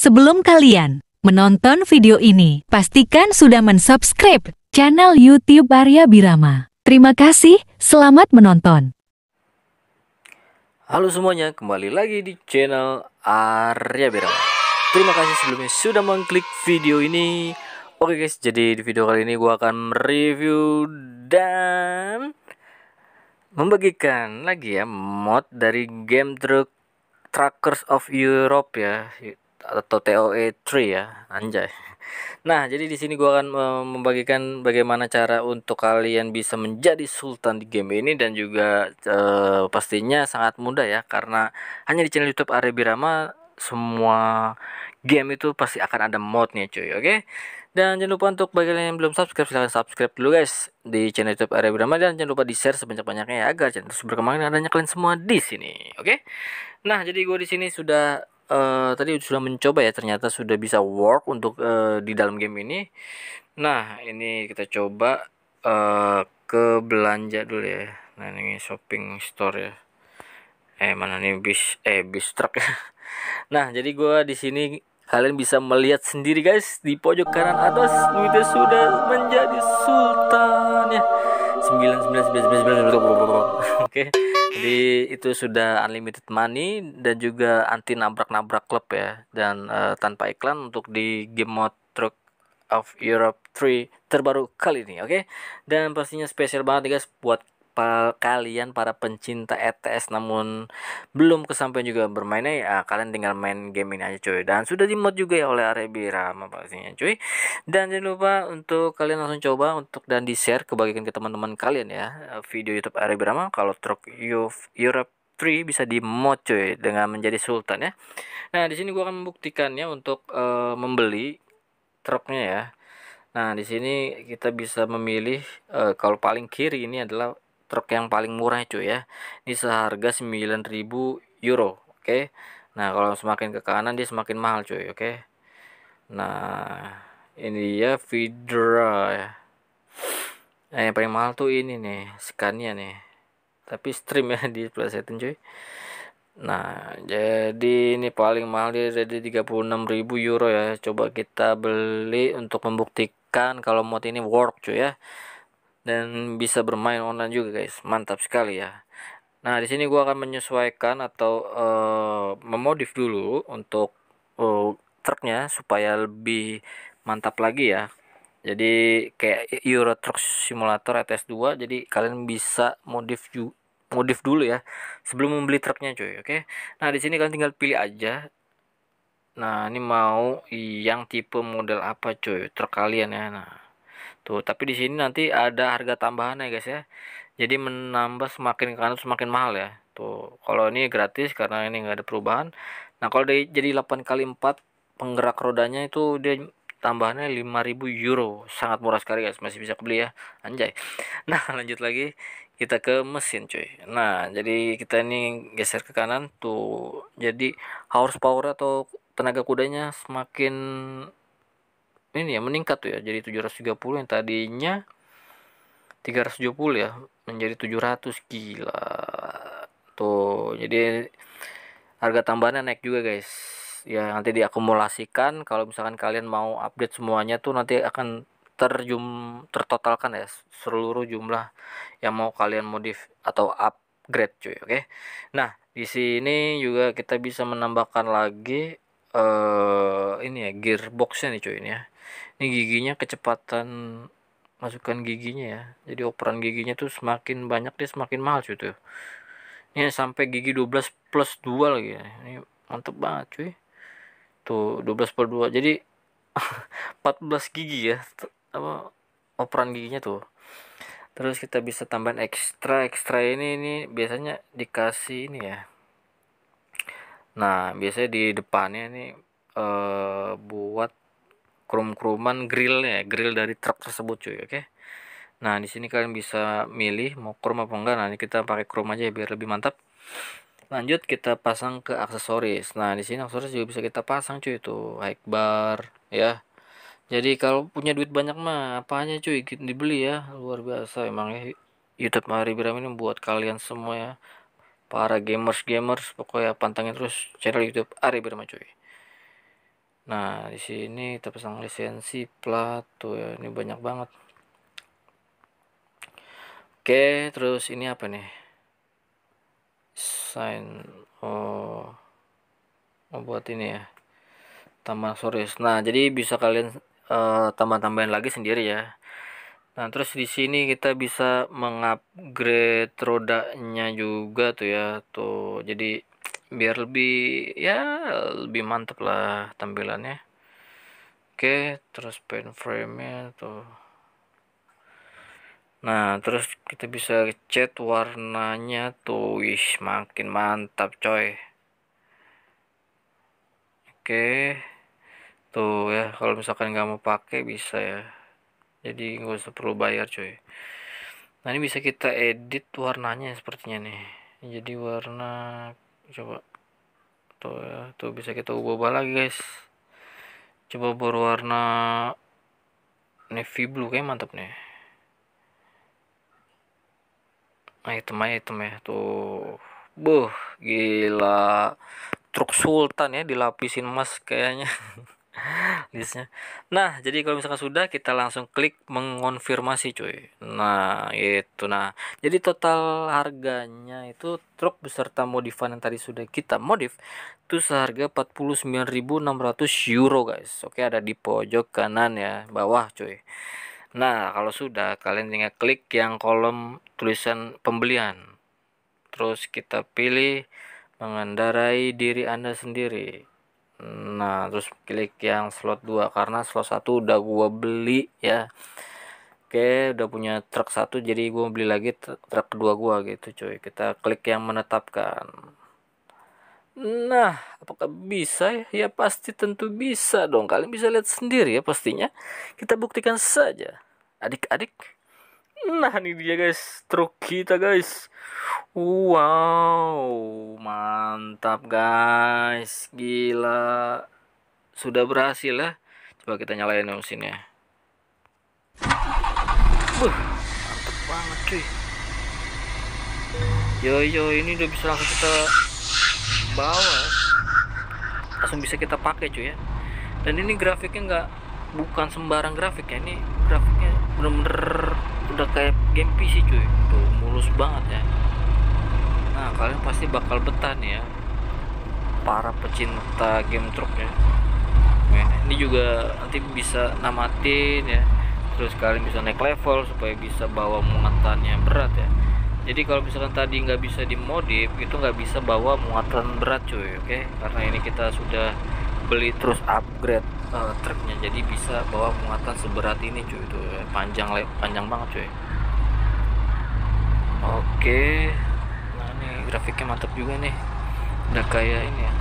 Sebelum kalian menonton video ini, pastikan sudah mensubscribe channel YouTube Arya Birama. Terima kasih, selamat menonton. Halo semuanya, kembali lagi di channel Arya Birama. Terima kasih sebelumnya sudah mengklik video ini. Oke guys, jadi di video kali ini gue akan review dan membagikan lagi ya mod dari game Truck Truckers of Europe ya atau TOE 3 ya, anjay. Nah, jadi di sini gua akan membagikan bagaimana cara untuk kalian bisa menjadi sultan di game ini dan juga eh, pastinya sangat mudah ya karena hanya di channel YouTube Arebirama semua game itu pasti akan ada modnya cuy, oke? Okay? Dan jangan lupa untuk bagi kalian yang belum subscribe silahkan subscribe dulu guys di channel YouTube Arebirama dan jangan lupa di share sebanyak-banyaknya ya agar channel terus berkembang dan adanya kalian semua di sini, oke? Okay? Nah jadi gue di sini sudah uh, tadi sudah mencoba ya ternyata sudah bisa work untuk uh, di dalam game ini nah ini kita coba uh, ke belanja dulu ya nah ini shopping store ya eh mana nih bis eh bis truk nah jadi gua di sini kalian bisa melihat sendiri guys di pojok kanan atas kita sudah menjadi sultan ya sembilan Oke. Okay? Jadi itu sudah unlimited money dan juga anti nabrak-nabrak klub ya dan uh, tanpa iklan untuk di game mode Truck of Europe 3 terbaru kali ini, oke? Okay? Dan pastinya spesial banget guys buat pa kalian para pencinta ETS namun belum kesampaian juga bermainnya ya ah, kalian tinggal main game ini aja cuy dan sudah di mod juga ya oleh Arebi Rama pastinya cuy dan jangan lupa untuk kalian langsung coba untuk dan di share kebagikan ke teman-teman kalian ya ah, video YouTube Arebi Rama kalau truk Europe free bisa di mod cuy dengan menjadi sultan ya. Nah, di sini gua akan membuktikannya untuk uh, membeli truknya ya. Nah, di sini kita bisa memilih uh, kalau paling kiri ini adalah truk yang paling murah cuy ya ini seharga 9000 euro oke okay? nah kalau semakin ke kanan dia semakin mahal cuy oke okay? nah ini dia Vidra ya nah yang paling mahal tuh ini nih Scania nih tapi stream ya di plesetin cuy Nah, jadi ini paling mahal dia jadi ribu euro ya. Coba kita beli untuk membuktikan kalau mod ini work cuy ya dan bisa bermain online juga guys mantap sekali ya nah di sini gua akan menyesuaikan atau uh, memodif dulu untuk uh, truknya supaya lebih mantap lagi ya jadi kayak Euro Truck Simulator ETS2 jadi kalian bisa modif modif dulu ya sebelum membeli truknya cuy oke okay? nah di sini kalian tinggal pilih aja nah ini mau yang tipe model apa cuy truk kalian ya nah Tuh, gitu. tapi di sini nanti ada harga tambahan ya guys ya. Jadi menambah semakin ke kanan semakin mahal ya. Tuh, kalau ini gratis karena ini nggak ada perubahan. Nah, kalau di jadi 8 kali 4 penggerak rodanya itu dia tambahannya 5000 euro. Sangat murah sekali guys, masih bisa kebeli ya. Anjay. Nah, lanjut lagi kita ke mesin cuy. Nah, jadi kita ini geser ke kanan tuh. Jadi horsepower atau tenaga kudanya semakin ini ya meningkat tuh ya jadi 730 yang tadinya 370 ya menjadi 700 gila tuh jadi harga tambahannya naik juga guys ya nanti diakumulasikan kalau misalkan kalian mau update semuanya tuh nanti akan terjum tertotalkan ya seluruh jumlah yang mau kalian modif atau upgrade cuy oke okay? nah di sini juga kita bisa menambahkan lagi uh, ini ya gearboxnya nih cuy ini ya ini giginya kecepatan masukkan giginya ya jadi operan giginya tuh semakin banyak dia semakin mahal cuy tuh ini sampai gigi 12 plus 2 lagi ya ini mantep banget cuy tuh 12 plus 2 jadi 14 gigi ya apa operan giginya tuh terus kita bisa tambahin ekstra ekstra ini ini biasanya dikasih ini ya Nah, biasanya di depannya ini e, eh, buat krum-kruman grill ya, grill dari truk tersebut cuy, oke. Okay? Nah, di sini kalian bisa milih mau krum apa enggak. Nah, kita pakai krum aja ya biar lebih mantap. Lanjut kita pasang ke aksesoris. Nah, di sini aksesoris juga bisa kita pasang cuy itu high bar ya. Jadi kalau punya duit banyak mah apanya cuy dibeli ya, luar biasa emang ya. YouTube Mahari Biram ini buat kalian semua ya para gamers gamers pokoknya pantangin terus channel YouTube Ari Berma cuy nah di sini terpasang lisensi plat tuh ya, ini banyak banget oke terus ini apa nih sign oh membuat buat ini ya tambah sorry nah jadi bisa kalian uh, tambah-tambahin lagi sendiri ya Nah, terus di sini kita bisa mengupgrade rodanya juga tuh ya. Tuh, jadi biar lebih ya lebih mantep lah tampilannya. Oke, terus paint frame-nya tuh. Nah, terus kita bisa cat warnanya tuh. Wih, makin mantap, coy. Oke. Tuh ya, kalau misalkan nggak mau pakai bisa ya jadi nggak usah perlu bayar cuy nah ini bisa kita edit warnanya sepertinya nih jadi warna coba tuh ya tuh bisa kita ubah-ubah lagi guys coba berwarna navy blue kayak mantap nih nah item aja hitam ya tuh buh gila truk sultan ya dilapisin emas kayaknya listnya nah jadi kalau misalkan sudah kita langsung klik mengonfirmasi cuy nah itu nah jadi total harganya itu truk beserta modifan yang tadi sudah kita modif itu seharga 49.600 euro guys oke ada di pojok kanan ya bawah cuy nah kalau sudah kalian tinggal klik yang kolom tulisan pembelian terus kita pilih mengendarai diri Anda sendiri. Nah, terus klik yang slot 2 karena slot 1 udah gua beli ya. Oke, udah punya truk satu jadi gua beli lagi truk kedua gua gitu, cuy. Kita klik yang menetapkan. Nah, apakah bisa ya? Ya pasti tentu bisa dong. Kalian bisa lihat sendiri ya pastinya. Kita buktikan saja. Adik-adik Nah ini dia guys truk kita guys Wow mantap guys gila Sudah berhasil ya Coba kita nyalain mesinnya Buh, mantap banget cuy Yo yo ini udah bisa langsung kita bawa Langsung bisa kita pakai cuy ya Dan ini grafiknya nggak bukan sembarang grafik ya Ini grafiknya bener-bener udah kayak game PC cuy tuh mulus banget ya nah kalian pasti bakal betah nih ya para pecinta game truk ya ini juga nanti bisa namatin ya terus kalian bisa naik level supaya bisa bawa muatannya berat ya jadi kalau misalkan tadi nggak bisa dimodif itu nggak bisa bawa muatan berat cuy oke okay? karena ini kita sudah beli terus upgrade uh, truknya jadi bisa bawa muatan seberat ini cuy itu eh, panjang panjang banget cuy oke nah ini grafiknya mantap juga nih udah kayak ini ya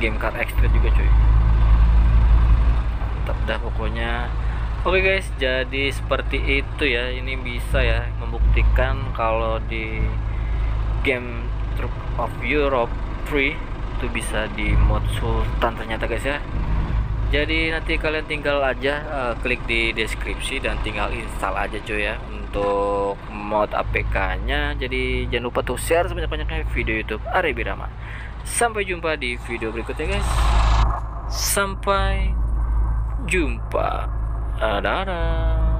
game car extra juga cuy mantap dah pokoknya Oke okay guys, jadi seperti itu ya. Ini bisa ya membuktikan kalau di game Truck of Europe 3 itu bisa di mod sultan ternyata guys ya jadi nanti kalian tinggal aja uh, klik di deskripsi dan tinggal install aja cuy ya untuk mod APK nya jadi jangan lupa tuh share sebanyak-banyaknya video YouTube Ari Birama sampai jumpa di video berikutnya guys sampai jumpa dadah